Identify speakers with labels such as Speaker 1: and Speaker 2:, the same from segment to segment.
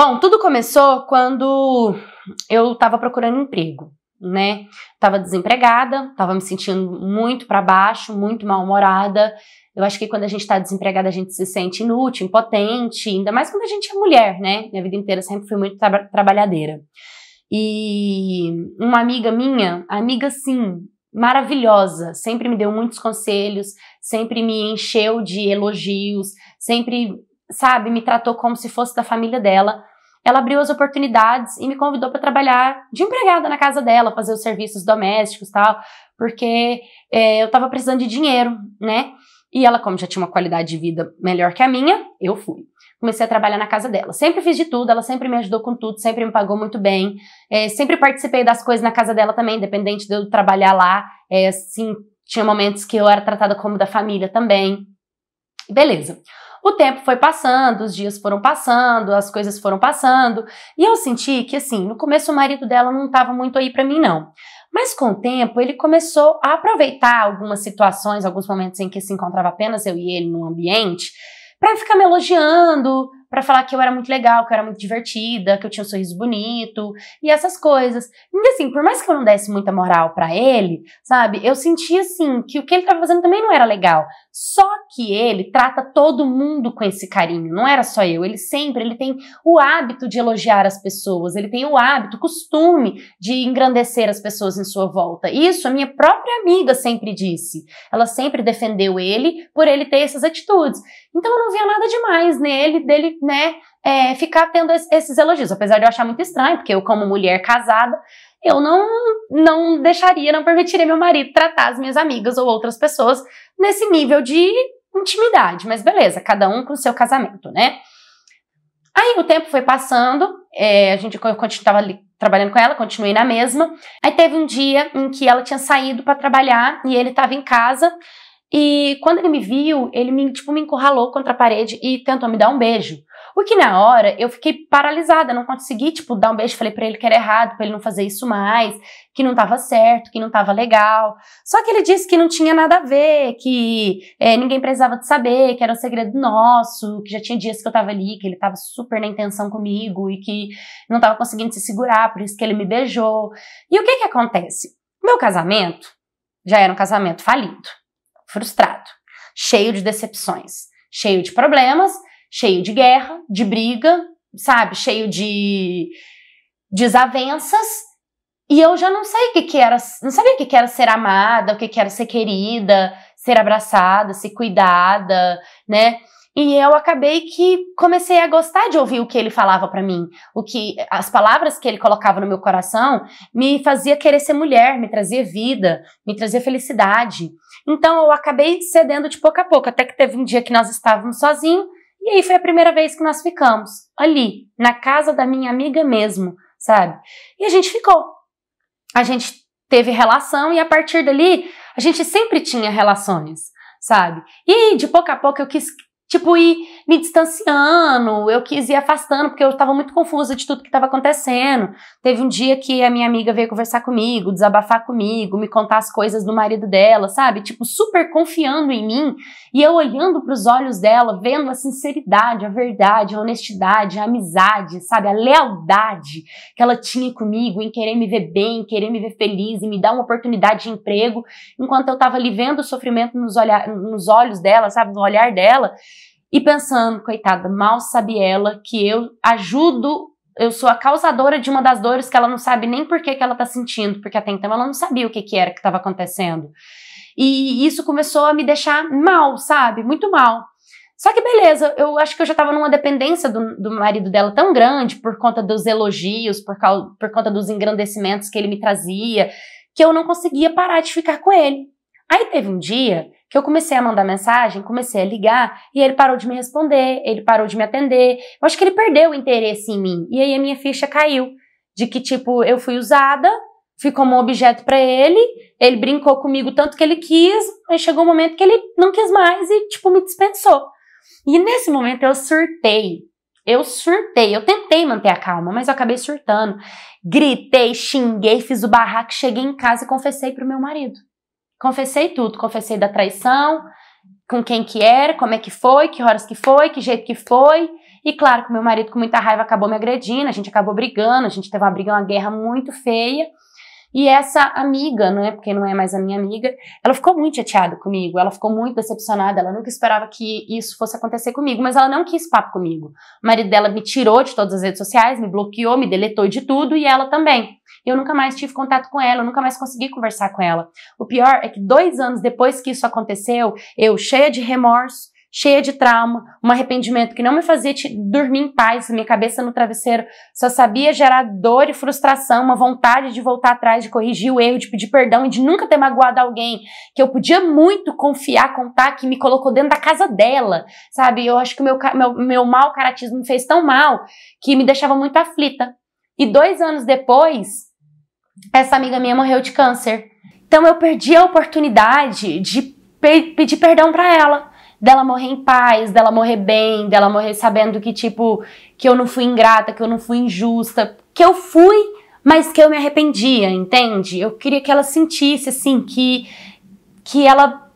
Speaker 1: Bom, tudo começou quando eu estava procurando emprego, né? Tava desempregada, tava me sentindo muito para baixo, muito mal-humorada. Eu acho que quando a gente está desempregada, a gente se sente inútil, impotente, ainda mais quando a gente é mulher, né? Minha vida inteira sempre fui muito tra trabalhadeira. E uma amiga minha, amiga sim, maravilhosa, sempre me deu muitos conselhos, sempre me encheu de elogios, sempre sabe, me tratou como se fosse da família dela. Ela abriu as oportunidades e me convidou para trabalhar de empregada na casa dela, fazer os serviços domésticos tal, porque é, eu estava precisando de dinheiro, né? E ela, como já tinha uma qualidade de vida melhor que a minha, eu fui. Comecei a trabalhar na casa dela. Sempre fiz de tudo, ela sempre me ajudou com tudo, sempre me pagou muito bem. É, sempre participei das coisas na casa dela também, independente de eu trabalhar lá. É, assim, tinha momentos que eu era tratada como da família também. Beleza. O tempo foi passando, os dias foram passando, as coisas foram passando, e eu senti que assim, no começo o marido dela não estava muito aí para mim não. Mas com o tempo ele começou a aproveitar algumas situações, alguns momentos em que se encontrava apenas eu e ele num ambiente, para ficar me elogiando, para falar que eu era muito legal, que eu era muito divertida, que eu tinha um sorriso bonito e essas coisas. E assim, por mais que eu não desse muita moral para ele, sabe, eu sentia assim que o que ele tava fazendo também não era legal. Só que ele trata todo mundo com esse carinho, não era só eu. Ele sempre, ele tem o hábito de elogiar as pessoas, ele tem o hábito, o costume de engrandecer as pessoas em sua volta. Isso a minha própria amiga sempre disse. Ela sempre defendeu ele por ele ter essas atitudes. Então eu não via nada demais nele, dele né, é, ficar tendo esses elogios. Apesar de eu achar muito estranho, porque eu, como mulher casada, eu não, não deixaria, não permitiria meu marido tratar as minhas amigas ou outras pessoas nesse nível de intimidade. Mas beleza, cada um com o seu casamento, né? Aí o tempo foi passando, é, a gente estava trabalhando com ela, continuei na mesma. Aí teve um dia em que ela tinha saído para trabalhar e ele estava em casa. E quando ele me viu, ele me, tipo, me encurralou contra a parede e tentou me dar um beijo. Porque na hora eu fiquei paralisada, não consegui, tipo, dar um beijo, falei para ele que era errado, para ele não fazer isso mais, que não tava certo, que não tava legal. Só que ele disse que não tinha nada a ver, que é, ninguém precisava de saber, que era um segredo nosso, que já tinha dias que eu tava ali, que ele tava super na intenção comigo e que não tava conseguindo se segurar, por isso que ele me beijou. E o que que acontece? Meu casamento já era um casamento falido, frustrado, cheio de decepções, cheio de problemas cheio de guerra, de briga, sabe? Cheio de desavenças. E eu já não sei o que, que era, não sabia o que, que era ser amada, o que, que era ser querida, ser abraçada, ser cuidada, né? E eu acabei que comecei a gostar de ouvir o que ele falava para mim, o que as palavras que ele colocava no meu coração me fazia querer ser mulher, me trazia vida, me trazia felicidade. Então eu acabei cedendo de pouco a pouco, até que teve um dia que nós estávamos sozinhos e aí foi a primeira vez que nós ficamos ali, na casa da minha amiga mesmo, sabe? E a gente ficou. A gente teve relação e a partir dali a gente sempre tinha relações, sabe? E de pouco a pouco eu quis tipo, ir me distanciando, eu quis ir afastando, porque eu estava muito confusa de tudo que estava acontecendo. Teve um dia que a minha amiga veio conversar comigo, desabafar comigo, me contar as coisas do marido dela, sabe? Tipo, super confiando em mim e eu olhando para os olhos dela, vendo a sinceridade, a verdade, a honestidade, a amizade, sabe? A lealdade que ela tinha comigo em querer me ver bem, em querer me ver feliz e me dar uma oportunidade de emprego, enquanto eu estava ali vendo o sofrimento nos, olha, nos olhos dela, sabe? No olhar dela. E pensando, coitada, mal sabe ela que eu ajudo, eu sou a causadora de uma das dores que ela não sabe nem por que, que ela tá sentindo, porque até então ela não sabia o que, que era que estava acontecendo. E isso começou a me deixar mal, sabe? Muito mal. Só que beleza, eu acho que eu já estava numa dependência do, do, marido dela tão grande por conta dos elogios, por, causa, por conta dos engrandecimentos que ele me trazia, que eu não conseguia parar de ficar com ele. Aí teve um dia que eu comecei a mandar mensagem, comecei a ligar e ele parou de me responder, ele parou de me atender. Eu acho que ele perdeu o interesse em mim. E aí a minha ficha caiu de que tipo eu fui usada, fui como um objeto para ele, ele brincou comigo tanto que ele quis, mas chegou um momento que ele não quis mais e tipo me dispensou. E nesse momento eu surtei. Eu surtei, eu tentei manter a calma, mas eu acabei surtando. Gritei, xinguei, fiz o barraco, cheguei em casa e confessei pro meu marido. Confessei tudo, confessei da traição, com quem que era, como é que foi, que horas que foi, que jeito que foi. E claro que meu marido, com muita raiva, acabou me agredindo, a gente acabou brigando, a gente teve uma briga, uma guerra muito feia. E essa amiga, né, porque não é mais a minha amiga, ela ficou muito chateada comigo, ela ficou muito decepcionada, ela nunca esperava que isso fosse acontecer comigo, mas ela não quis papo comigo. O marido dela me tirou de todas as redes sociais, me bloqueou, me deletou de tudo e ela também. Eu nunca mais tive contato com ela, eu nunca mais consegui conversar com ela. O pior é que dois anos depois que isso aconteceu, eu cheia de remorso, cheia de trauma, um arrependimento que não me fazia dormir em paz, minha cabeça no travesseiro só sabia gerar dor e frustração, uma vontade de voltar atrás, de corrigir o erro, de pedir perdão e de nunca ter magoado alguém que eu podia muito confiar, contar, que me colocou dentro da casa dela, sabe? Eu acho que o meu, meu, meu mau caratismo me fez tão mal que me deixava muito aflita. E dois anos depois, essa amiga minha morreu de câncer. Então eu perdi a oportunidade de pe pedir perdão para ela dela morrer em paz, dela morrer bem, dela morrer sabendo que tipo que eu não fui ingrata, que eu não fui injusta, que eu fui, mas que eu me arrependia, entende? Eu queria que ela sentisse assim que que ela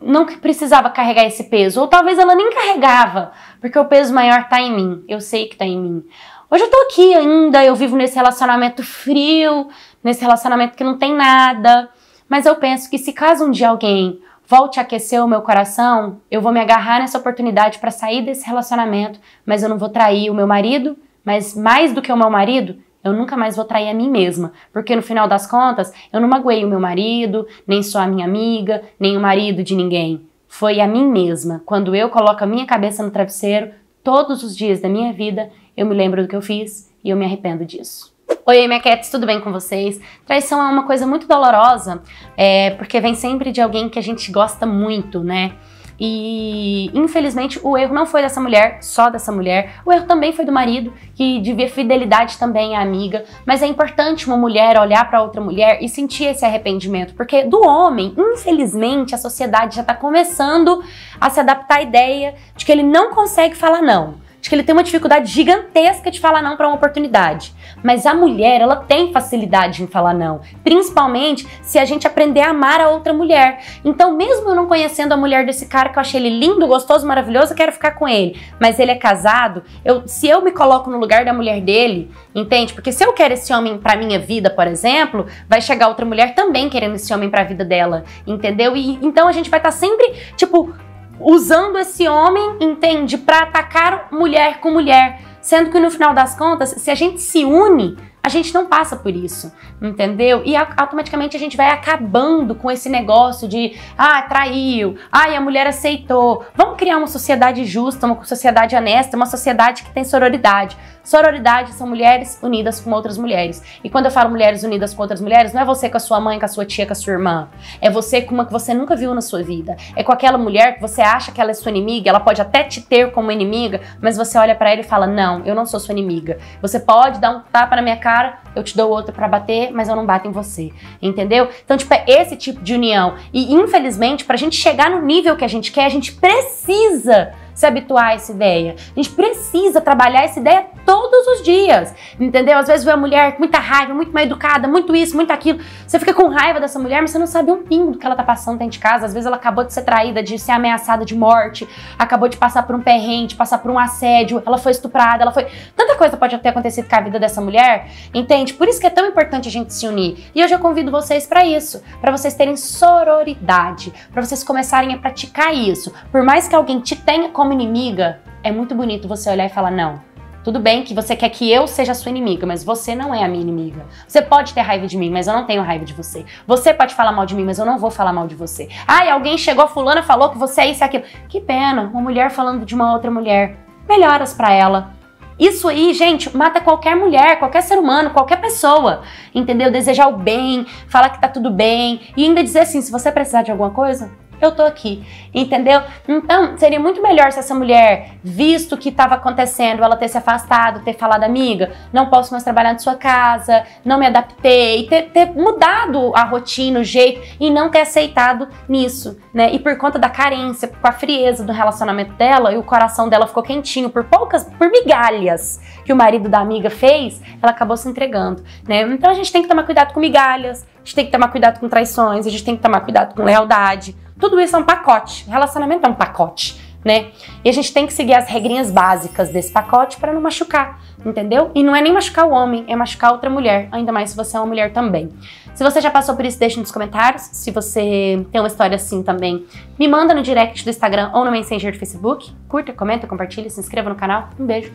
Speaker 1: não precisava carregar esse peso, ou talvez ela nem carregava, porque o peso maior tá em mim. Eu sei que tá em mim. Hoje eu tô aqui ainda, eu vivo nesse relacionamento frio, nesse relacionamento que não tem nada, mas eu penso que se caso um dia alguém volte a aquecer o meu coração, eu vou me agarrar nessa oportunidade para sair desse relacionamento, mas eu não vou trair o meu marido, mas mais do que o meu marido, eu nunca mais vou trair a mim mesma, porque no final das contas, eu não magoei o meu marido, nem sou a minha amiga, nem o marido de ninguém. Foi a mim mesma. Quando eu coloco a minha cabeça no travesseiro, todos os dias da minha vida, eu me lembro do que eu fiz e eu me arrependo disso. Oi, minha cats, tudo bem com vocês? Traição é uma coisa muito dolorosa, é, porque vem sempre de alguém que a gente gosta muito, né? E infelizmente o erro não foi dessa mulher, só dessa mulher. O erro também foi do marido, que devia fidelidade também à amiga. Mas é importante uma mulher olhar para outra mulher e sentir esse arrependimento, porque do homem, infelizmente, a sociedade já está começando a se adaptar à ideia de que ele não consegue falar não. Acho que ele tem uma dificuldade gigantesca de falar não para uma oportunidade. Mas a mulher, ela tem facilidade em falar não, principalmente se a gente aprender a amar a outra mulher. Então, mesmo eu não conhecendo a mulher desse cara que eu achei ele lindo, gostoso, maravilhoso, eu quero ficar com ele, mas ele é casado, eu, se eu me coloco no lugar da mulher dele, entende? Porque se eu quero esse homem para minha vida, por exemplo, vai chegar outra mulher também querendo esse homem para a vida dela, entendeu? E então a gente vai estar tá sempre tipo usando esse homem, entende, para atacar mulher com mulher. Sendo que no final das contas, se a gente se une, a gente não passa por isso, entendeu? E automaticamente a gente vai acabando com esse negócio de ah, traiu, ai, a mulher aceitou. Vamos criar uma sociedade justa, uma sociedade honesta, uma sociedade que tem sororidade. Sororidade são mulheres unidas com outras mulheres. E quando eu falo mulheres unidas com outras mulheres, não é você com a sua mãe, com a sua tia, com a sua irmã. É você com uma que você nunca viu na sua vida. É com aquela mulher que você acha que ela é sua inimiga, ela pode até te ter como inimiga, mas você olha para ela e fala: "Não, eu não sou sua inimiga. Você pode dar um tapa na minha cara, eu te dou outro para bater, mas eu não bato em você". Entendeu? Então, tipo, é esse tipo de união. E infelizmente, pra gente chegar no nível que a gente quer, a gente precisa se habituar a essa ideia. A gente precisa trabalhar essa ideia todos os dias, entendeu? Às vezes vê uma mulher com muita raiva, muito mal educada, muito isso, muito aquilo. Você fica com raiva dessa mulher, mas você não sabe um pingo do que ela tá passando dentro de casa. Às vezes ela acabou de ser traída, de ser ameaçada de morte, acabou de passar por um perrente, passar por um assédio, ela foi estuprada, ela foi... Tanta coisa pode ter acontecido com a vida dessa mulher, entende? Por isso que é tão importante a gente se unir. E hoje eu convido vocês para isso, para vocês terem sororidade, para vocês começarem a praticar isso. Por mais que alguém te tenha como como inimiga, é muito bonito você olhar e falar: não, tudo bem que você quer que eu seja sua inimiga, mas você não é a minha inimiga. Você pode ter raiva de mim, mas eu não tenho raiva de você. Você pode falar mal de mim, mas eu não vou falar mal de você. Ai, alguém chegou, fulana falou que você é isso e aquilo. Que pena, uma mulher falando de uma outra mulher. Melhoras para ela. Isso aí, gente, mata qualquer mulher, qualquer ser humano, qualquer pessoa. Entendeu? Desejar o bem, falar que tá tudo bem e ainda dizer assim, se você precisar de alguma coisa, eu tô aqui, entendeu? Então, seria muito melhor se essa mulher, visto o que estava acontecendo, ela ter se afastado, ter falado, amiga, não posso mais trabalhar na sua casa, não me adaptei, ter, ter mudado a rotina, o jeito, e não ter aceitado nisso, né? E por conta da carência, com a frieza do relacionamento dela, e o coração dela ficou quentinho por poucas, por migalhas que o marido da amiga fez, ela acabou se entregando, né? Então a gente tem que tomar cuidado com migalhas, a gente tem que tomar cuidado com traições, a gente tem que tomar cuidado com lealdade, tudo isso é um pacote. Relacionamento é um pacote, né? E a gente tem que seguir as regrinhas básicas desse pacote para não machucar, entendeu? E não é nem machucar o homem, é machucar outra mulher, ainda mais se você é uma mulher também. Se você já passou por isso, deixa nos comentários. Se você tem uma história assim também, me manda no direct do Instagram ou no Messenger do Facebook. Curta, comenta, compartilha, se inscreva no canal. Um beijo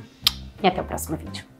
Speaker 1: e até o próximo vídeo.